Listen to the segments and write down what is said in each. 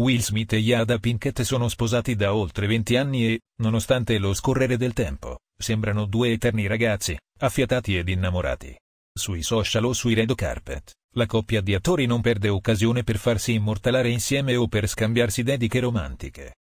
Will Smith e Yada Pinkett sono sposati da oltre 20 anni e, nonostante lo scorrere del tempo, sembrano due eterni ragazzi, affiatati ed innamorati. Sui social o sui red carpet, la coppia di attori non perde occasione per farsi immortalare insieme o per scambiarsi dediche romantiche.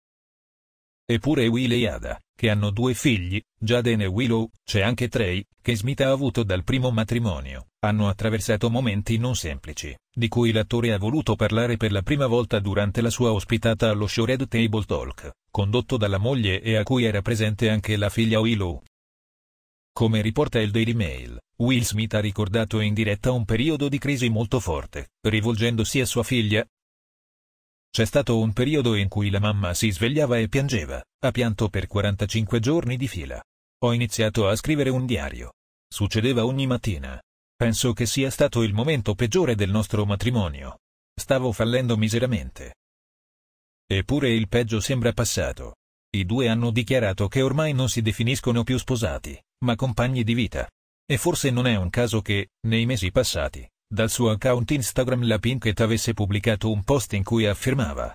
Eppure Will e Ada, che hanno due figli, Jaden e Willow, c'è anche Trey, che Smith ha avuto dal primo matrimonio, hanno attraversato momenti non semplici, di cui l'attore ha voluto parlare per la prima volta durante la sua ospitata allo show Red Table Talk, condotto dalla moglie e a cui era presente anche la figlia Willow. Come riporta il Daily Mail, Will Smith ha ricordato in diretta un periodo di crisi molto forte, rivolgendosi a sua figlia, c'è stato un periodo in cui la mamma si svegliava e piangeva, ha pianto per 45 giorni di fila. Ho iniziato a scrivere un diario. Succedeva ogni mattina. Penso che sia stato il momento peggiore del nostro matrimonio. Stavo fallendo miseramente. Eppure il peggio sembra passato. I due hanno dichiarato che ormai non si definiscono più sposati, ma compagni di vita. E forse non è un caso che, nei mesi passati, dal suo account Instagram la Pinkett avesse pubblicato un post in cui affermava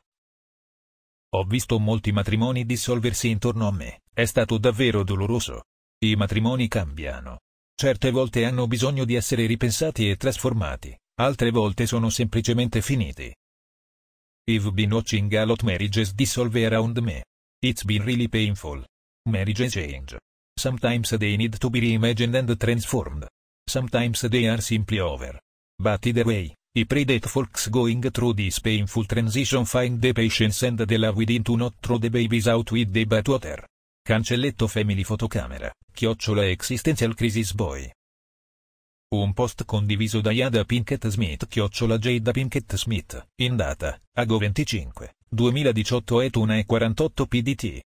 Ho visto molti matrimoni dissolversi intorno a me, è stato davvero doloroso. I matrimoni cambiano. Certe volte hanno bisogno di essere ripensati e trasformati, altre volte sono semplicemente finiti. I've been watching a lot marriages dissolve around me. It's been really painful. Marriages change. Sometimes they need to be reimagined and transformed. Sometimes they are simply over. But either way, I pray that folks going through this painful transition find the patience and the love within to not throw the babies out with the bathwater. Cancelletto Family Fotocamera, chiocciola Existential Crisis Boy. Un post condiviso da Yada Pinkett Smith chiocciola Jada Pinkett Smith, in data, ago 25, 2018 et 1 e 48 pdt.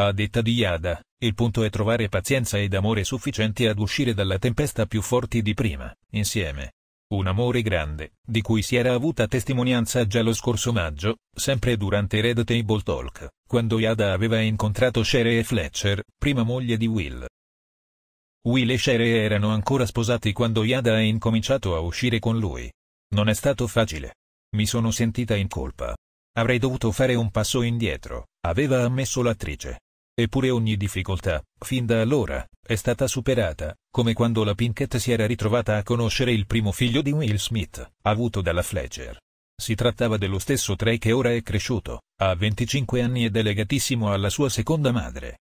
A detta di Yada, il punto è trovare pazienza ed amore sufficienti ad uscire dalla tempesta più forti di prima, insieme, un amore grande, di cui si era avuta testimonianza già lo scorso maggio, sempre durante Red Table Talk, quando Yada aveva incontrato Shere e Fletcher, prima moglie di Will. Will e Shere erano ancora sposati quando Yada ha incominciato a uscire con lui. Non è stato facile. Mi sono sentita in colpa. Avrei dovuto fare un passo indietro, aveva ammesso l'attrice. Eppure ogni difficoltà, fin da allora, è stata superata, come quando la Pinkett si era ritrovata a conoscere il primo figlio di Will Smith, avuto dalla Fletcher. Si trattava dello stesso Trey che ora è cresciuto, ha 25 anni ed è legatissimo alla sua seconda madre.